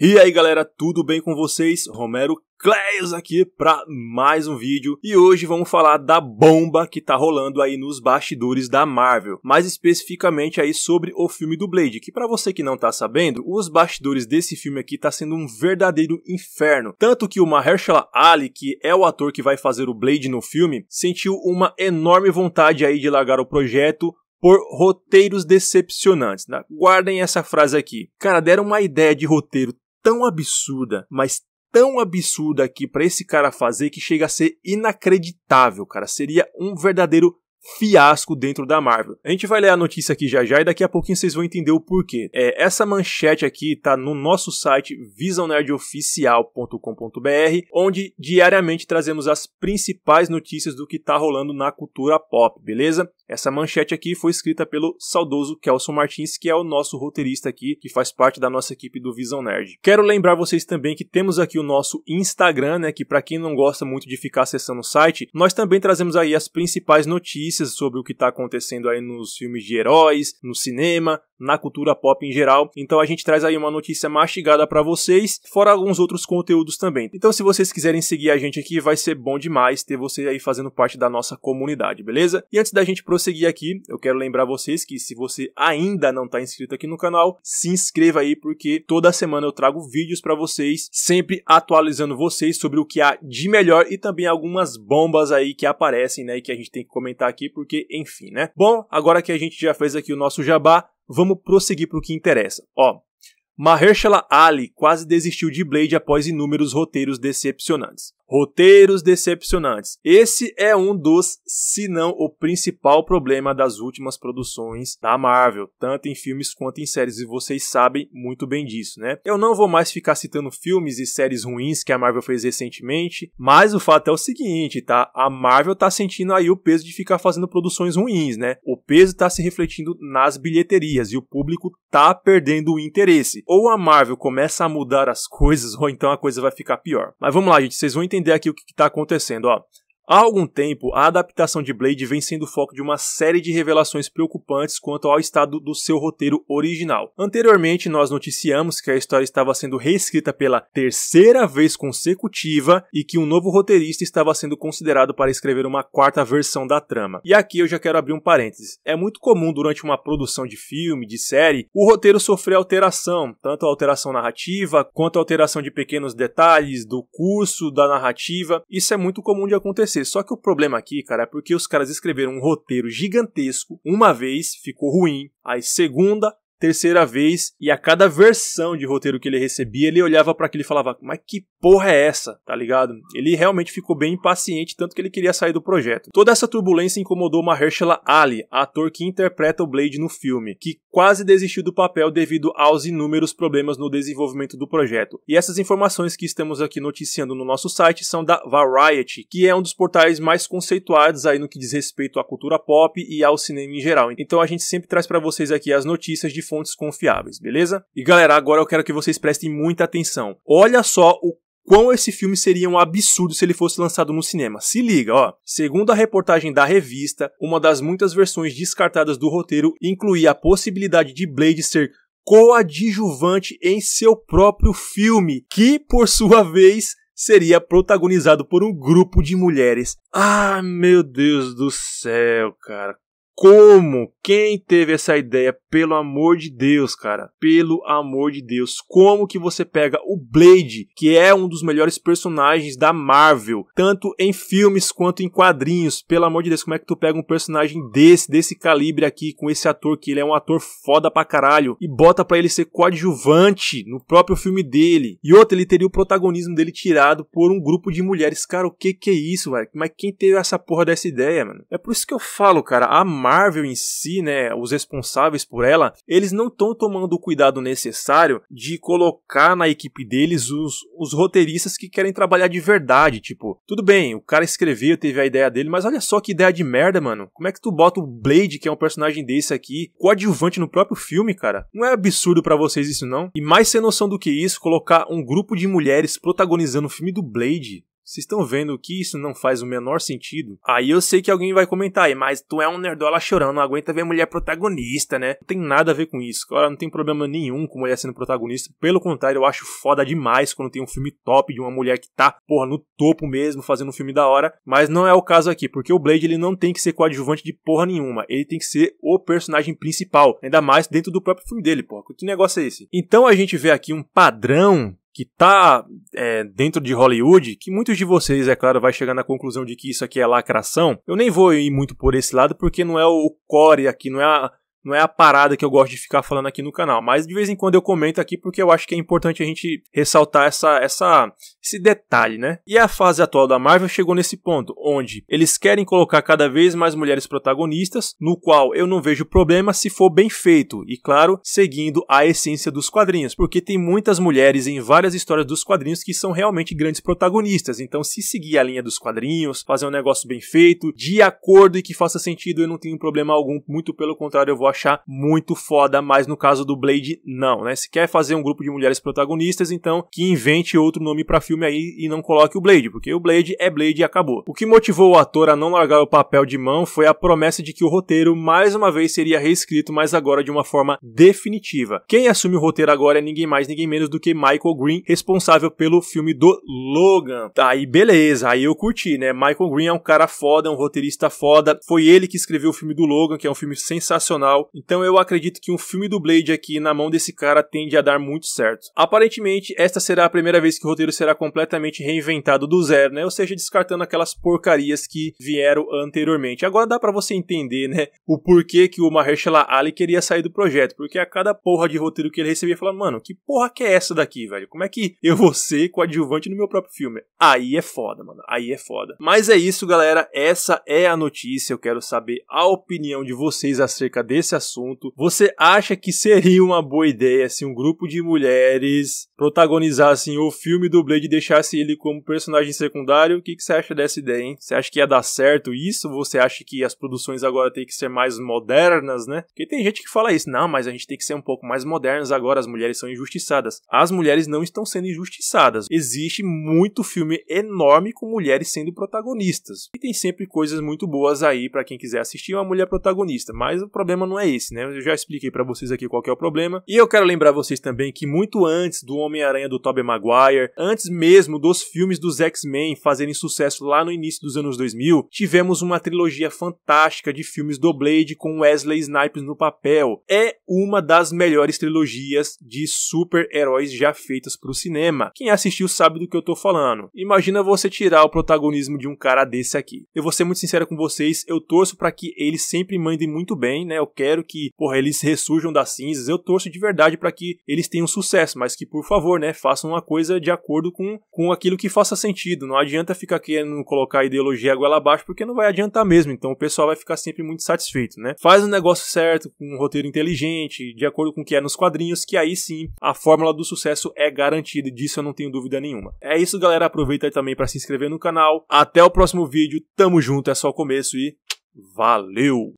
E aí galera, tudo bem com vocês? Romero Cleios aqui para mais um vídeo e hoje vamos falar da bomba que tá rolando aí nos bastidores da Marvel, mais especificamente aí sobre o filme do Blade, que para você que não tá sabendo, os bastidores desse filme aqui tá sendo um verdadeiro inferno, tanto que o Mahershala Ali, que é o ator que vai fazer o Blade no filme, sentiu uma enorme vontade aí de largar o projeto por roteiros decepcionantes. Né? Guardem essa frase aqui. Cara, deram uma ideia de roteiro tão absurda, mas tão absurda aqui para esse cara fazer que chega a ser inacreditável, cara. Seria um verdadeiro fiasco dentro da Marvel. A gente vai ler a notícia aqui já já e daqui a pouquinho vocês vão entender o porquê. É, essa manchete aqui tá no nosso site visionerdoficial.com.br, onde diariamente trazemos as principais notícias do que tá rolando na cultura pop, beleza? Essa manchete aqui foi escrita pelo saudoso Kelson Martins, que é o nosso roteirista aqui, que faz parte da nossa equipe do Visão Nerd. Quero lembrar vocês também que temos aqui o nosso Instagram, né, que para quem não gosta muito de ficar acessando o site, nós também trazemos aí as principais notícias sobre o que está acontecendo aí nos filmes de heróis, no cinema, na cultura pop em geral. Então a gente traz aí uma notícia mastigada para vocês, fora alguns outros conteúdos também. Então se vocês quiserem seguir a gente aqui, vai ser bom demais ter você aí fazendo parte da nossa comunidade, beleza? E antes da gente prosseguir aqui, eu quero lembrar vocês que se você ainda não está inscrito aqui no canal, se inscreva aí porque toda semana eu trago vídeos para vocês, sempre atualizando vocês sobre o que há de melhor e também algumas bombas aí que aparecem, né, e que a gente tem que comentar aqui porque, enfim, né? Bom, agora que a gente já fez aqui o nosso jabá, vamos prosseguir para o que interessa. Ó, Mahershala Ali quase desistiu de Blade após inúmeros roteiros decepcionantes. Roteiros decepcionantes. Esse é um dos, se não o principal problema das últimas produções da Marvel, tanto em filmes quanto em séries, e vocês sabem muito bem disso, né? Eu não vou mais ficar citando filmes e séries ruins que a Marvel fez recentemente, mas o fato é o seguinte, tá? A Marvel tá sentindo aí o peso de ficar fazendo produções ruins, né? O peso tá se refletindo nas bilheterias e o público tá perdendo o interesse. Ou a Marvel começa a mudar as coisas, ou então a coisa vai ficar pior. Mas vamos lá, gente, vocês vão entender entender aqui o que está acontecendo. Ó, Há algum tempo, a adaptação de Blade vem sendo foco de uma série de revelações preocupantes quanto ao estado do seu roteiro original. Anteriormente, nós noticiamos que a história estava sendo reescrita pela terceira vez consecutiva e que um novo roteirista estava sendo considerado para escrever uma quarta versão da trama. E aqui eu já quero abrir um parênteses. É muito comum durante uma produção de filme, de série, o roteiro sofrer alteração, tanto a alteração narrativa quanto a alteração de pequenos detalhes do curso da narrativa. Isso é muito comum de acontecer acontecer. Só que o problema aqui, cara, é porque os caras escreveram um roteiro gigantesco, uma vez ficou ruim, aí segunda terceira vez e a cada versão de roteiro que ele recebia, ele olhava para aquilo e falava: "Mas que porra é essa?", tá ligado? Ele realmente ficou bem impaciente, tanto que ele queria sair do projeto. Toda essa turbulência incomodou Mahershala Ali, ator que interpreta o Blade no filme, que quase desistiu do papel devido aos inúmeros problemas no desenvolvimento do projeto. E essas informações que estamos aqui noticiando no nosso site são da Variety, que é um dos portais mais conceituados aí no que diz respeito à cultura pop e ao cinema em geral. Então a gente sempre traz para vocês aqui as notícias de fontes confiáveis, beleza? E galera, agora eu quero que vocês prestem muita atenção. Olha só o quão esse filme seria um absurdo se ele fosse lançado no cinema. Se liga, ó. Segundo a reportagem da revista, uma das muitas versões descartadas do roteiro incluía a possibilidade de Blade ser coadjuvante em seu próprio filme, que por sua vez seria protagonizado por um grupo de mulheres. Ah, meu Deus do céu, cara. Como? Quem teve essa ideia? Pelo amor de Deus, cara. Pelo amor de Deus. Como que você pega o Blade, que é um dos melhores personagens da Marvel, tanto em filmes quanto em quadrinhos? Pelo amor de Deus, como é que tu pega um personagem desse, desse calibre aqui, com esse ator que ele é um ator foda pra caralho, e bota pra ele ser coadjuvante no próprio filme dele? E outra, ele teria o protagonismo dele tirado por um grupo de mulheres. Cara, o que que é isso, velho? Mas quem teve essa porra dessa ideia, mano? É por isso que eu falo, cara. A Marvel em si, né, os responsáveis por ela, eles não estão tomando o cuidado necessário de colocar na equipe deles os, os roteiristas que querem trabalhar de verdade. Tipo, tudo bem, o cara escreveu, teve a ideia dele, mas olha só que ideia de merda, mano. Como é que tu bota o Blade, que é um personagem desse aqui, coadjuvante no próprio filme, cara? Não é absurdo para vocês isso, não? E mais sem noção do que isso, colocar um grupo de mulheres protagonizando o filme do Blade vocês estão vendo que isso não faz o menor sentido? Aí eu sei que alguém vai comentar aí, mas tu é um nerdola chorando, não aguenta ver mulher protagonista, né? Não tem nada a ver com isso, cara. Não tem problema nenhum com mulher sendo protagonista. Pelo contrário, eu acho foda demais quando tem um filme top de uma mulher que tá, porra, no topo mesmo, fazendo um filme da hora. Mas não é o caso aqui, porque o Blade ele não tem que ser coadjuvante de porra nenhuma. Ele tem que ser o personagem principal, ainda mais dentro do próprio filme dele, porra. Que negócio é esse? Então a gente vê aqui um padrão que está é, dentro de Hollywood, que muitos de vocês, é claro, vai chegar na conclusão de que isso aqui é lacração. Eu nem vou ir muito por esse lado porque não é o core aqui, não é a, não é a parada que eu gosto de ficar falando aqui no canal, mas de vez em quando eu comento aqui porque eu acho que é importante a gente ressaltar essa, essa, esse detalhe, né? E a fase atual da Marvel chegou nesse ponto, onde eles querem colocar cada vez mais mulheres protagonistas, no qual eu não vejo problema se for bem feito, e claro, seguindo a essência dos quadrinhos, porque tem muitas mulheres em várias histórias dos quadrinhos que são realmente grandes protagonistas, então se seguir a linha dos quadrinhos, fazer um negócio bem feito, de acordo e que faça sentido, eu não tenho problema algum, muito pelo contrário, eu vou achar muito foda, mas no caso do Blade, não, né? Se quer fazer um grupo de mulheres protagonistas, então que invente outro nome para filme aí e não coloque o Blade, porque o Blade é Blade e acabou. O que motivou o ator a não largar o papel de mão foi a promessa de que o roteiro mais uma vez seria reescrito, mas agora de uma forma definitiva. Quem assume o roteiro agora é ninguém mais, ninguém menos do que Michael Green, responsável pelo filme do Logan. Aí beleza, aí eu curti, né? Michael Green é um cara foda, um roteirista foda. Foi ele que escreveu o filme do Logan, que é um filme sensacional. Então, então eu acredito que um filme do Blade aqui na mão desse cara tende a dar muito certo. Aparentemente, esta será a primeira vez que o roteiro será completamente reinventado do zero, né? Ou seja, descartando aquelas porcarias que vieram anteriormente. Agora dá para você entender, né, o porquê que o Mahershala Ali queria sair do projeto, porque a cada porra de roteiro que ele recebia, falava, mano, que porra que é essa daqui, velho? Como é que eu vou ser coadjuvante no meu próprio filme? Aí é foda, mano. Aí é foda. Mas é isso, galera. Essa é a notícia. Eu quero saber a opinião de vocês acerca desse esse assunto, você acha que seria uma boa ideia se assim, um grupo de mulheres protagonizassem o filme do Blade e deixasse ele como personagem secundário? O que, que você acha dessa ideia, hein? Você acha que ia dar certo isso? Você acha que as produções agora têm que ser mais modernas, né? Porque tem gente que fala isso, não, mas a gente tem que ser um pouco mais modernos agora, as mulheres são injustiçadas. As mulheres não estão sendo injustiçadas. Existe muito filme enorme com mulheres sendo protagonistas. E tem sempre coisas muito boas aí para quem quiser assistir uma mulher protagonista, mas o problema não é é esse, né? Eu já expliquei para vocês aqui qual é o problema. E eu quero lembrar vocês também que muito antes do Homem-Aranha do Tobey Maguire, antes mesmo dos filmes dos X-Men fazerem sucesso lá no início dos anos 2000, tivemos uma trilogia fantástica de filmes do Blade com Wesley Snipes no papel. É uma das melhores trilogias de super-heróis já feitas para o cinema. Quem assistiu sabe do que eu tô falando. Imagina você tirar o protagonismo de um cara desse aqui. Eu vou ser muito sincero com vocês, eu torço para que ele sempre mande muito bem, né? Eu quero espero que, porra, eles ressurjam das cinzas. Eu torço de verdade para que eles tenham sucesso, mas que, por favor, né, façam uma coisa de acordo com, com aquilo que faça sentido. Não adianta ficar querendo colocar ideologia goela abaixo, porque não vai adiantar mesmo. Então o pessoal vai ficar sempre muito satisfeito, né? Faz o negócio certo, com um roteiro inteligente, de acordo com o que é nos quadrinhos, que aí sim a fórmula do sucesso é garantida. Disso eu não tenho dúvida nenhuma. É isso, galera. Aproveita também para se inscrever no canal. Até o próximo vídeo. Tamo junto, é só o começo e valeu!